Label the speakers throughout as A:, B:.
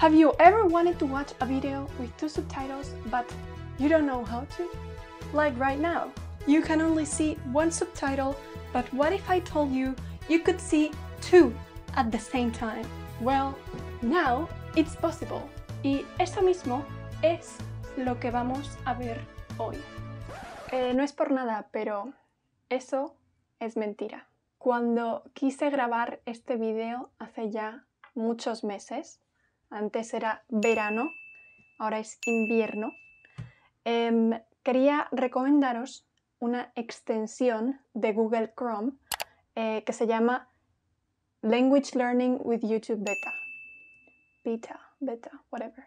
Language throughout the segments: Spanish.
A: Have you ever wanted to watch a video with two subtitles but you don't know how to? Like right now, you can only see one subtitle, but what if I told you you could see two at the same time? Well, now it's possible. Y eso mismo es lo que vamos a ver hoy.
B: Eh, no es por nada, pero eso es mentira. Cuando quise grabar este video hace ya muchos meses, antes era verano, ahora es invierno, em, quería recomendaros una extensión de Google Chrome eh, que se llama Language Learning with YouTube Beta. Beta, beta, whatever.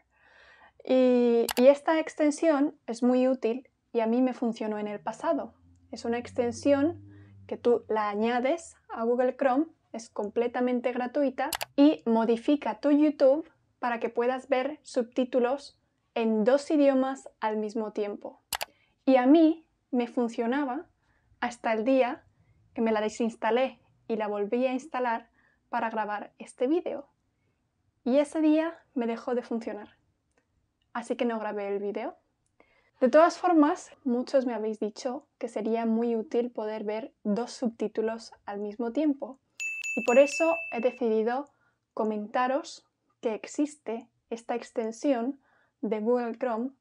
B: y esta extensión es muy útil y a mí me funcionó en el pasado. Es una extensión que tú la añades a Google Chrome, es completamente gratuita y modifica tu YouTube para que puedas ver subtítulos en dos idiomas al mismo tiempo. Y a mí me funcionaba hasta el día que me la desinstalé y la volví a instalar para grabar este vídeo. Y ese día me dejó de funcionar. Así que no grabé el vídeo. De todas formas, muchos me habéis dicho que sería muy útil poder ver dos subtítulos al mismo tiempo. Y por eso he decidido comentaros que existe esta extensión de Google Chrome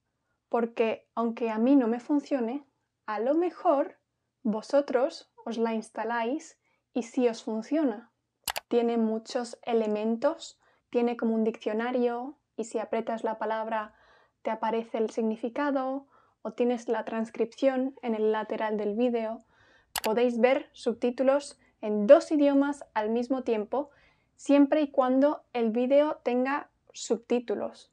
B: porque aunque a mí no me funcione, a lo mejor vosotros os la instaláis y sí os funciona. Tiene muchos elementos, tiene como un diccionario y si apretas la palabra te aparece el significado o tienes la transcripción en el lateral del vídeo. Podéis ver subtítulos en dos idiomas al mismo tiempo siempre y cuando el vídeo tenga subtítulos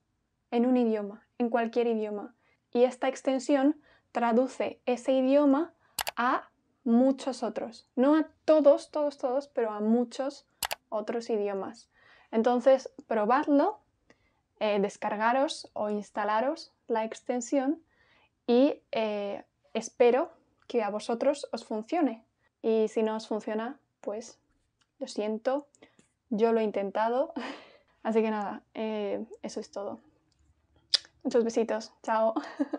B: en un idioma, en cualquier idioma. Y esta extensión traduce ese idioma a muchos otros. No a todos, todos, todos, pero a muchos otros idiomas. Entonces, probadlo, eh, descargaros o instalaros la extensión y eh, espero que a vosotros os funcione. Y si no os funciona, pues lo siento, yo lo he intentado. Así que nada, eh, eso es todo. Muchos besitos. Chao.